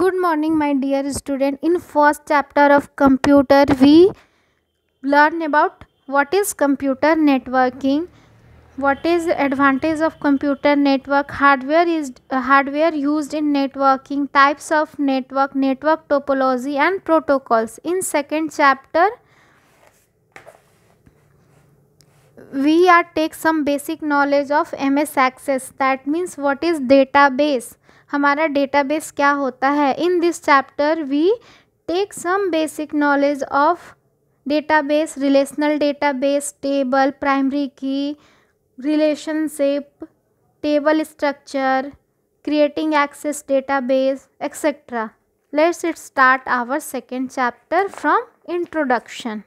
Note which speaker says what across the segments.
Speaker 1: good morning my dear student in first chapter of computer we learn about what is computer networking what is advantage of computer network hardware is uh, hardware used in networking types of network network topology and protocols in second chapter we are take some basic knowledge of ms access that means what is database हमारा database क्या होता है in this chapter we take some basic knowledge of database relational database table primary key relationship table structure creating access database etc let's start our second chapter from introduction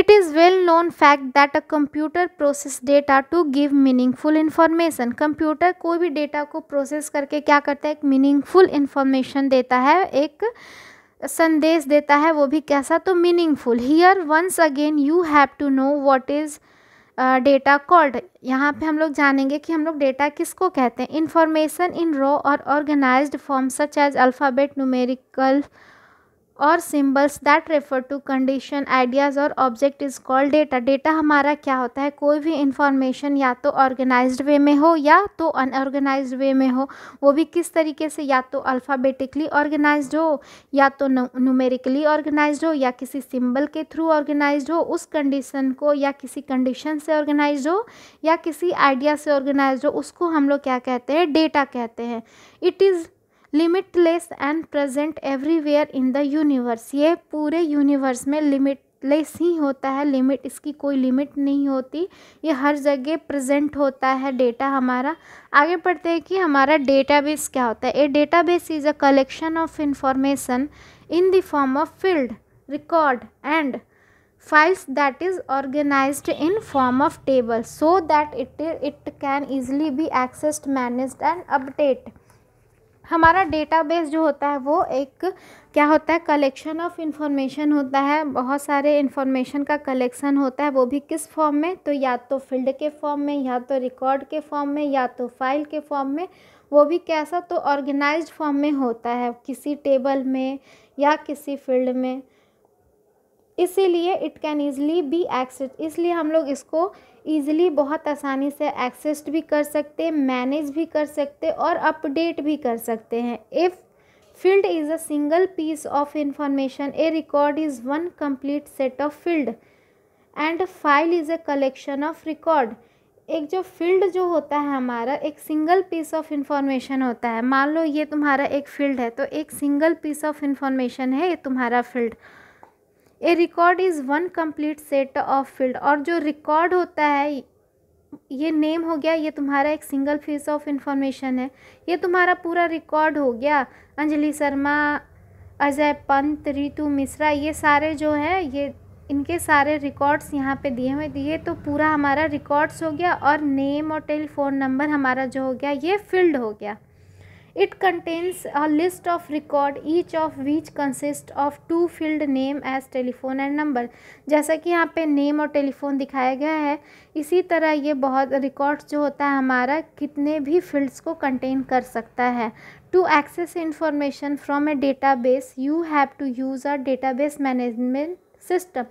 Speaker 1: It is well known fact that a computer process data to give meaningful information. Computer कोई भी data को process करके क्या करता है एक meaningful information देता है एक संदेश देता है वो भी कैसा तो meaningful here once again you have to know what is data called यहाँ पे हम लोग जानेंगे कि हम लोग डेटा किसको कहते हैं इंफॉर्मेशन इन रॉ और organised form such as alphabet numerical और symbols that refer to condition ideas और object is called data data हमारा क्या होता है कोई भी इंफॉर्मेशन या तो ऑर्गेनाइज्ड वे में हो या तो अनऑर्गेनाइज्ड वे में हो वो भी किस तरीके से या तो अल्फ़ाबेटिकली ऑर्गेनाइज्ड हो या तो न्यूमेरिकली ऑर्गेनाइज्ड हो या किसी सिम्बल के थ्रू ऑर्गेनाइज हो उस कंडीशन को या किसी कंडीशन से ऑर्गेनाइज हो या किसी आइडिया से ऑर्गेनाइज हो उसको हम लोग क्या कहते हैं डेटा कहते हैं it is limitless and present everywhere in the universe ये पूरे यूनिवर्स में लिमिटलेस ही होता है लिमिट इसकी कोई लिमिट नहीं होती ये हर जगह प्रेजेंट होता है डेटा हमारा आगे पढ़ते हैं कि हमारा डेटाबेस क्या होता है a database is a collection of information in the form of field record and files that is organize in form of table so that it it can easily be accessed manage and update हमारा database जो होता है वो एक क्या होता है collection of information होता है बहुत सारे इन्फॉर्मेशन का कलेक्शन होता है वो भी किस फॉर्म में तो या तो फील्ड के फॉर्म में या तो रिकॉर्ड के फॉर्म में या तो फाइल के फॉर्म में वो भी कैसा तो ऑर्गेनाइज्ड फॉर्म में होता है किसी टेबल में या किसी फील्ड में इसीलिए it can easily be access इसलिए हम लोग इसको ईज़िली बहुत आसानी से एक्सेस भी कर सकते मैनेज भी कर सकते और अपडेट भी कर सकते हैं if field is a single piece of information a record is one complete set of field and file is a collection of record एक जो फील्ड जो होता है हमारा एक सिंगल पीस ऑफ इंफॉर्मेशन होता है मान लो ये तुम्हारा एक फील्ड है तो एक सिंगल पीस ऑफ इंफॉर्मेशन है ये तुम्हारा field a record is one complete set of field और जो रिकॉर्ड होता है ये नेम हो गया ये तुम्हारा एक सिंगल फीस ऑफ इंफॉर्मेशन है ये तुम्हारा पूरा रिकॉर्ड हो गया अंजलि शर्मा अजय पंत रितु मिश्रा ये सारे जो हैं ये इनके सारे रिकॉर्ड्स यहाँ पे दिए हुए दिए तो पूरा हमारा रिकॉर्ड्स हो गया और नेम और टेलीफोन नंबर हमारा जो हो गया ये फिल्ड हो गया it contains a list of record each of which consist of two field name as telephone and number जैसा कि यहाँ पे नेम और टेलीफोन दिखाया गया है इसी तरह ये बहुत रिकॉर्ड्स जो होता है हमारा कितने भी फील्ड्स को कंटेन कर सकता है to access information from a data base you have to use our data base management system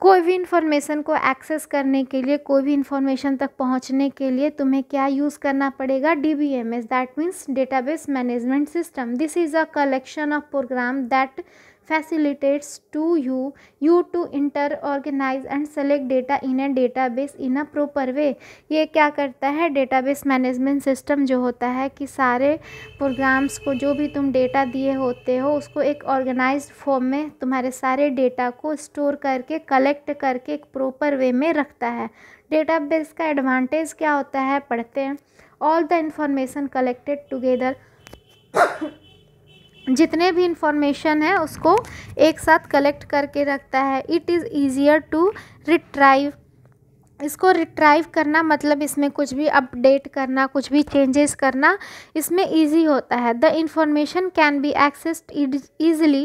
Speaker 1: कोई भी इन्फॉर्मेशन को एक्सेस करने के लिए कोई भी इन्फॉर्मेशन तक पहुंचने के लिए तुम्हें क्या यूज़ करना पड़ेगा D B M S that means database management system this is a collection of program that facilitates to you you to enter organize and select data in a database in a proper way ये क्या करता है database management system जो होता है कि सारे programs को जो भी तुम data दिए होते हो उसको एक organized form में तुम्हारे सारे data को store करके collect करके एक proper way में रखता है database का advantage क्या होता है पढ़ते हैं all the information collected together जितने भी इंफॉर्मेशन है उसको एक साथ कलेक्ट करके रखता है it is easier to retrieve इसको रिट्राइव करना मतलब इसमें कुछ भी अपडेट करना कुछ भी चेंजेस करना इसमें ईजी होता है the information can be accessed easily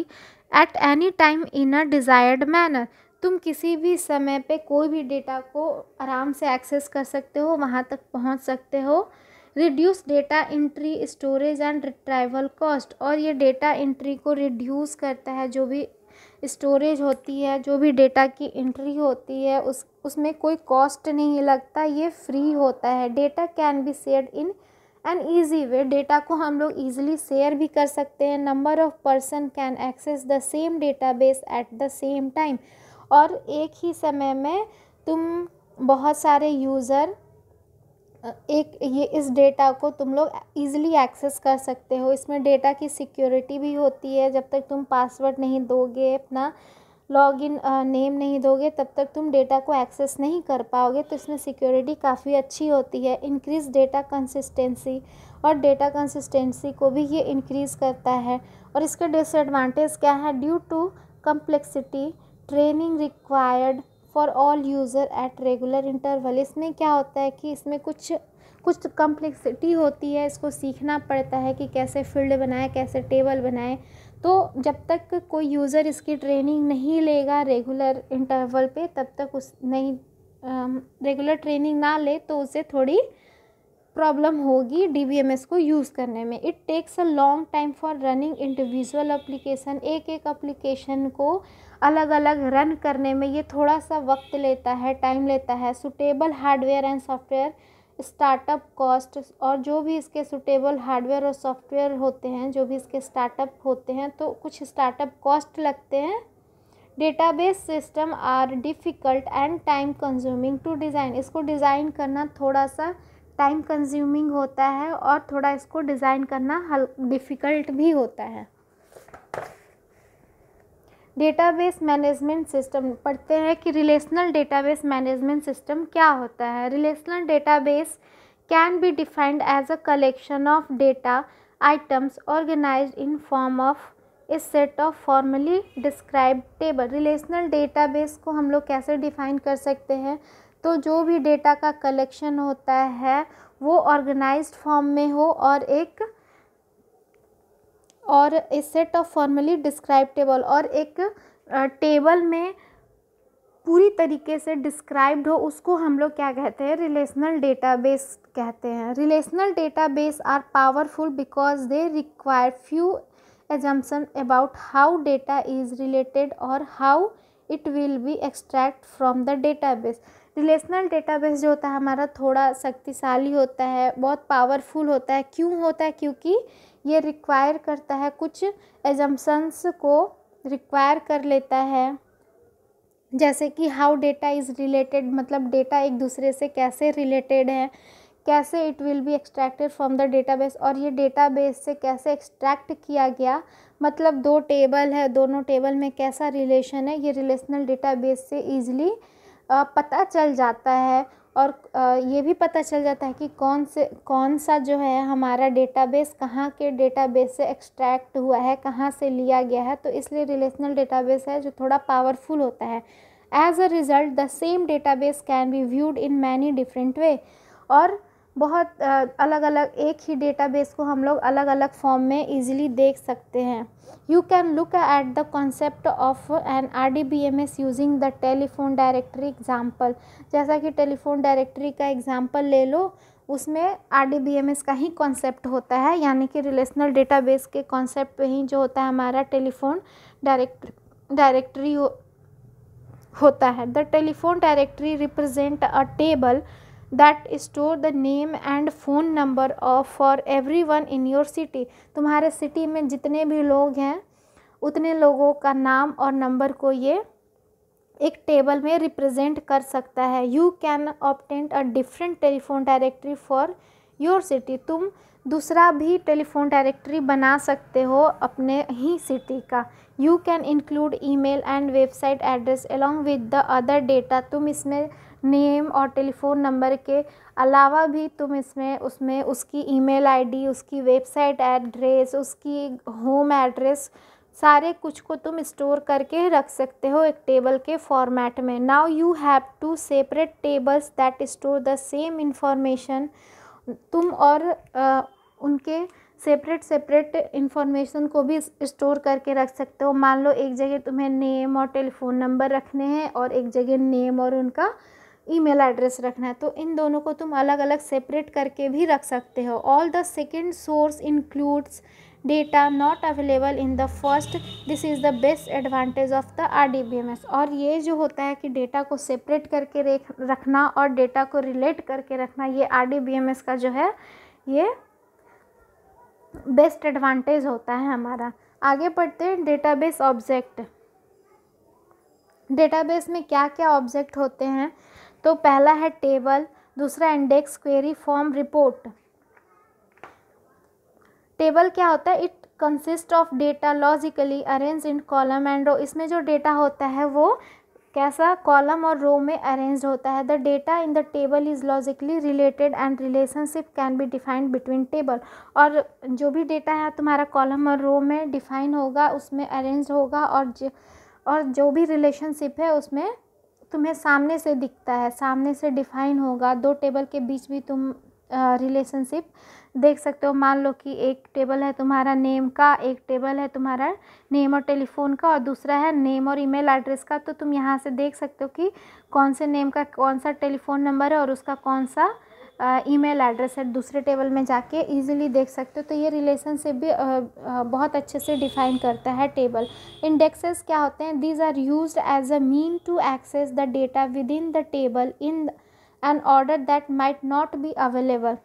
Speaker 1: at any time in a desired manner तुम किसी भी समय पे कोई भी डेटा को आराम से एक्सेस कर सकते हो वहाँ तक पहुँच सकते हो reduce data entry storage and retrieval cost और ये डेटा इंट्री को रिड्यूस करता है जो भी स्टोरेज होती है जो भी डेटा की इंट्री होती है उस उसमें कोई कॉस्ट नहीं लगता ये फ्री होता है data can be share in an easy way data को हम लोग ईजिली शेयर भी कर सकते हैं number of person can access the same database at the same time और एक ही समय में तुम बहुत सारे यूज़र एक ये इस डेटा को तुम लोग इजीली एक्सेस कर सकते हो इसमें डेटा की सिक्योरिटी भी होती है जब तक तुम पासवर्ड नहीं दोगे अपना लॉगिन नेम नहीं दोगे तब तक तुम डेटा को एक्सेस नहीं कर पाओगे तो इसमें सिक्योरिटी काफ़ी अच्छी होती है इंक्रीज डेटा कंसिस्टेंसी और डेटा कंसिस्टेंसी को भी ये इंक्रीज़ करता है और इसका डिसएडवांटेज क्या है due to complexity training required for all user at regular interval इसमें क्या होता है कि इसमें कुछ कुछ कम्प्लेक्सिटी होती है इसको सीखना पड़ता है कि कैसे फील्ड बनाएं कैसे टेबल बनाएं तो जब तक कोई यूज़र इसकी ट्रेनिंग नहीं लेगा रेगुलर इंटरवल पे तब तक उस नहीं रेगुलर ट्रेनिंग ना ले तो उसे थोड़ी प्रॉब्लम होगी डी को यूज़ करने में it takes a long time for running individual application एक एक अप्लीकेशन को अलग अलग रन करने में ये थोड़ा सा वक्त लेता है टाइम लेता है suitable hardware and software startup cost और जो भी इसके सुटेबल हार्डवेयर और सॉफ्टवेयर होते हैं जो भी इसके स्टार्टअप होते हैं तो कुछ स्टार्टअप कॉस्ट लगते हैं database system are difficult and time consuming to design इसको डिज़ाइन करना थोड़ा सा टाइम कंज्यूमिंग होता है और थोड़ा इसको डिज़ाइन करना हल डिफ़िकल्ट भी होता है डेटाबेस मैनेजमेंट सिस्टम पढ़ते हैं कि रिलेशनल डेटाबेस मैनेजमेंट सिस्टम क्या होता है relational database can be defined as a collection of data items organize in form of a set of formally describe table relational database को हम लोग कैसे डिफाइन कर सकते हैं तो जो भी डेटा का कलेक्शन होता है वो ऑर्गेनाइज्ड फॉर्म में हो और एक और a set of formally describe table और एक टेबल में पूरी तरीके से डिस्क्राइब्ड हो उसको हम लोग क्या कहते हैं रिलेशनल डेटाबेस कहते हैं relational database are powerful because they require few assumption about how data is related और how it will be extract from the database relational database जो होता है हमारा थोड़ा शक्तिशाली होता है बहुत पावरफुल होता है क्यों होता है क्योंकि ये रिक्वायर करता है कुछ एजम्पन्स को रिक्वायर कर लेता है जैसे कि हाउ डेटा इज़ रिलेटेड मतलब डेटा एक दूसरे से कैसे रिलेटेड है कैसे it will be extracted from the database और ये डेटाबेस से कैसे एक्सट्रैक्ट किया गया मतलब दो टेबल है दोनों टेबल में कैसा रिलेशन है ये रिलेशनल डेटाबेस से ईजिली पता चल जाता है और ये भी पता चल जाता है कि कौन से कौन सा जो है हमारा डेटाबेस कहाँ के डेटाबेस से एक्सट्रैक्ट हुआ है कहाँ से लिया गया है तो इसलिए रिलेशनल डेटाबेस है जो थोड़ा पावरफुल होता है as a result the same database can be viewed in many different way और बहुत अलग अलग एक ही डेटाबेस को हम लोग अलग अलग फॉर्म में इजीली देख सकते हैं you can look at the concept of an R D B M S using the telephone directory example जैसा कि टेलीफोन डायरेक्टरी का एग्ज़ाम्पल ले लो उसमें R D B M S का ही कॉन्सेप्ट होता है यानी कि रिलेशनल डेटाबेस के कॉन्सेप्ट ही जो होता है हमारा टेलीफोन डायरेक्ट डायरेक्टरी हो, होता है the telephone directory represent a table that store the name and phone number of for every one in your city तुम्हारे सिटी में जितने भी लोग हैं उतने लोगों का नाम और नंबर को ये एक टेबल में रिप्रेजेंट कर सकता है you can obtain a different telephone directory for your city तुम दूसरा भी टेलीफोन डायरेक्टरी बना सकते हो अपने ही सिटी का you can include email and website address along with the other data तुम इसमें नेम और टेलीफ़ोन नंबर के अलावा भी तुम इसमें उसमें उसकी ईमेल आईडी उसकी वेबसाइट एड्रेस उसकी होम एड्रेस सारे कुछ को तुम स्टोर करके रख सकते हो एक टेबल के फॉर्मेट में now you have two separate tables that store the same information तुम और आ, उनके सेपरेट सेपरेट इन्फॉर्मेशन को भी स्टोर करके रख सकते हो मान लो एक जगह तुम्हें नेम और टेलीफोन नंबर रखने हैं और एक जगह नेम और उनका ईमेल एड्रेस रखना है तो इन दोनों को तुम अलग अलग सेपरेट करके भी रख सकते हो all the second source includes data not available in the first this is the best advantage of the R D B M S और ये जो होता है कि डेटा को सेपरेट करके रखना और डेटा को रिलेट करके रखना ये R D B M S का जो है ये बेस्ट एडवांटेज होता है हमारा आगे पढ़ते हैं डेटाबेस ऑब्जेक्ट डेटाबेस में क्या क्या ऑब्जेक्ट होते हैं तो पहला है टेबल दूसरा index query form report table क्या होता है it consist of data logically arrange in column and row इसमें जो डेटा होता है वो कैसा कॉलम और रो में अरेंज होता है the data in the table is logically related and relationship can be defined between table और जो भी डेटा है तुम्हारा कॉलम और रो में डिफाइन होगा उसमें अरेंज होगा और और जो भी रिलेशनशिप है उसमें तुम्हें सामने से दिखता है सामने से डिफाइन होगा दो टेबल के बीच भी तुम रिलेशनशिप देख सकते हो मान लो कि एक टेबल है तुम्हारा नेम का एक टेबल है तुम्हारा नेम और टेलीफोन का और दूसरा है नेम और ईमेल एड्रेस का तो तुम यहाँ से देख सकते हो कि कौन से नेम का कौन सा टेलीफोन नंबर है और उसका कौन सा ईमेल एड्रेस है दूसरे टेबल में जाके इजीली देख सकते हो तो ये रिलेशनशिप भी बहुत अच्छे से डिफाइन करता है टेबल इंडेक्सेस क्या होते हैं these are use as a mean to access the data within the table in an order that might not be available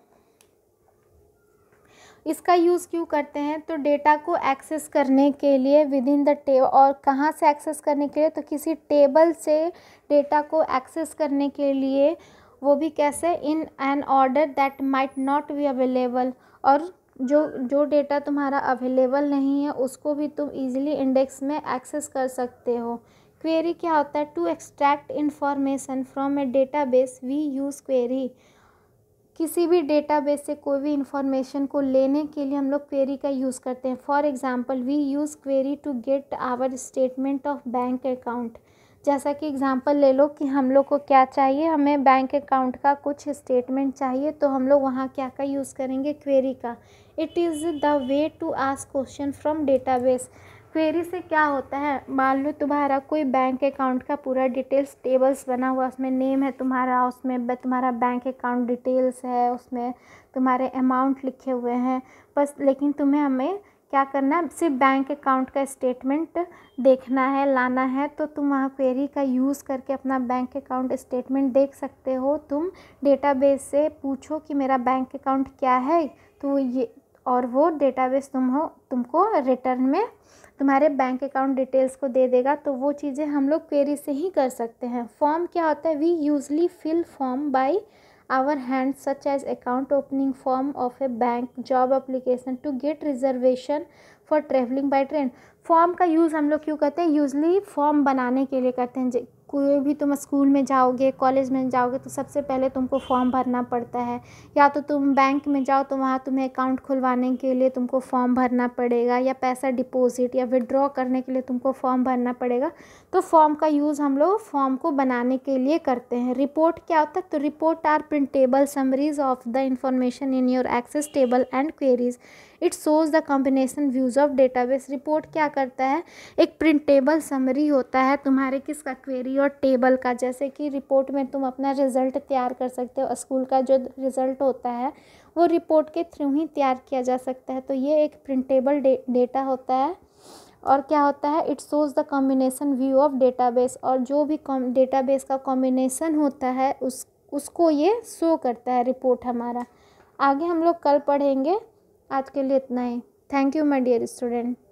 Speaker 1: इसका यूज़ क्यों करते हैं तो डेटा को एक्सेस करने के लिए विद इन द टेबल और कहाँ से एक्सेस करने के लिए तो किसी टेबल से डेटा को एक्सेस करने के लिए वो भी कैसे in an order that might not be available और जो जो डेटा तुम्हारा अवेलेबल नहीं है उसको भी तुम इजीली इंडेक्स में एक्सेस कर सकते हो क्वेरी क्या होता है to extract information from a base we use query किसी भी बेस से कोई भी इंफॉर्मेशन को लेने के लिए हम लोग क्वेरी का यूज़ करते हैं for example we use query to get our statement of bank account जैसा कि एग्ज़ाम्पल ले लो कि हम लोग को क्या चाहिए हमें बैंक अकाउंट का कुछ स्टेटमेंट चाहिए तो हम लोग वहाँ क्या का यूज़ करेंगे क्वेरी का it is the way to ask question from database query से क्या होता है मान लो तुम्हारा कोई बैंक अकाउंट का पूरा डिटेल्स टेबल्स बना हुआ उसमें नेम है तुम्हारा उसमें तुम्हारा बैंक अकाउंट डिटेल्स है उसमें तुम्हारे अमाउंट लिखे हुए हैं बस लेकिन तुम्हें हमें क्या करना है सिर्फ बैंक अकाउंट का स्टेटमेंट देखना है लाना है तो तुम वहाँ क्वेरी का यूज़ करके अपना बैंक अकाउंट स्टेटमेंट देख सकते हो तुम डेटाबेस से पूछो कि मेरा बैंक अकाउंट क्या है तो ये और वो डेटाबेस तुम हो तुमको रिटर्न में तुम्हारे बैंक अकाउंट डिटेल्स को दे देगा तो वो चीज़ें हम लोग क्वेरी से ही कर सकते हैं फॉर्म क्या होता है we usually fill form by our hands such as account opening form of a bank job application to get reservation for traveling by train form का यूज़ हम लोग क्यों करते हैं यूजली फॉर्म बनाने के लिए करते हैं कोई भी तुम स्कूल में जाओगे कॉलेज में जाओगे तो सबसे पहले तुमको फॉर्म भरना पड़ता है या तो तुम बैंक में जाओ तो वहाँ तुम्हें अकाउंट खुलवाने के लिए तुमको फॉर्म भरना पड़ेगा या पैसा डिपॉजिट या विड्रॉ करने के लिए तुमको फॉर्म भरना पड़ेगा तो फॉर्म का यूज़ हम लोग फॉर्म को बनाने के लिए करते हैं रिपोर्ट क्या होता है तो report are printable summaries of the information in your access table and queries it shows the combination views of database report क्या करता है एक प्रिंटेबल समरी होता है तुम्हारे किसका क्वेरी और टेबल का जैसे कि रिपोर्ट में तुम अपना रिजल्ट तैयार कर सकते हो स्कूल का जो रिजल्ट होता है वो रिपोर्ट के थ्रू ही तैयार किया जा सकता है तो ये एक प्रिंटेबल डे, डेटा होता है और क्या होता है it shows the combination view of database और जो भी डेटाबेस का कॉम्बिनेशन होता है उस उसको ये शो करता है रिपोर्ट हमारा आगे हम लोग कल पढ़ेंगे आज के लिए इतना ही thank you my dear student